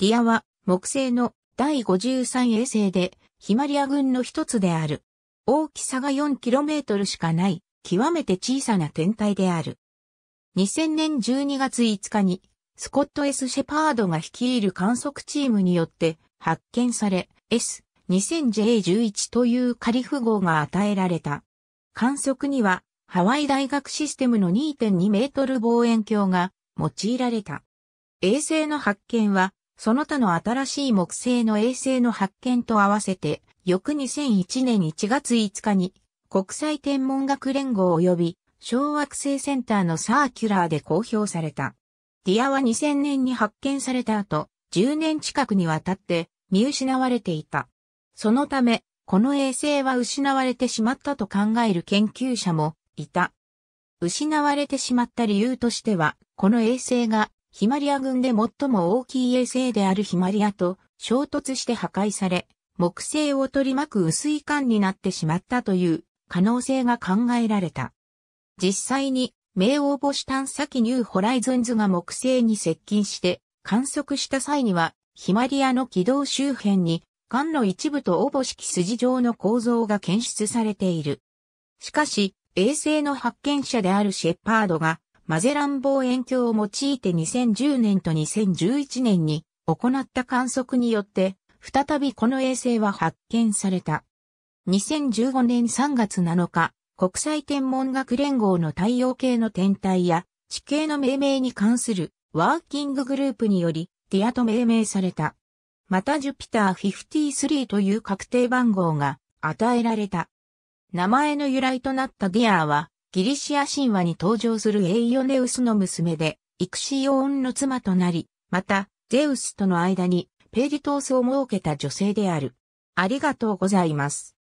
ディアは木星の第53衛星でヒマリア群の一つである。大きさが 4km しかない極めて小さな天体である。2000年12月5日にスコット・ S・ シェパードが率いる観測チームによって発見され S2000J11 という仮符号が与えられた。観測にはハワイ大学システムの2.2メートル望遠鏡が用いられた。衛星の発見はその他の新しい木星の衛星の発見と合わせて、翌2001年1月5日に、国際天文学連合及び、小惑星センターのサーキュラーで公表された。ディアは2000年に発見された後、10年近くにわたって見失われていた。そのため、この衛星は失われてしまったと考える研究者もいた。失われてしまった理由としては、この衛星がヒマリア群で最も大きい衛星であるヒマリアと衝突して破壊され、木星を取り巻く薄い管になってしまったという可能性が考えられた。実際に、冥王星探査機ニューホライズンズが木星に接近して観測した際には、ヒマリアの軌道周辺に、管の一部とおぼしき筋状の構造が検出されている。しかし、衛星の発見者であるシェパードが、マゼラン望遠鏡を用いて2010年と2011年に行った観測によって、再びこの衛星は発見された。2015年3月7日、国際天文学連合の太陽系の天体や地形の命名に関するワーキンググループにより、ティアと命名された。またジュピター53という確定番号が与えられた。名前の由来となったディアは、ギリシア神話に登場するエイオネウスの娘で、イクシオーンの妻となり、また、ゼウスとの間にペリトースを設けた女性である。ありがとうございます。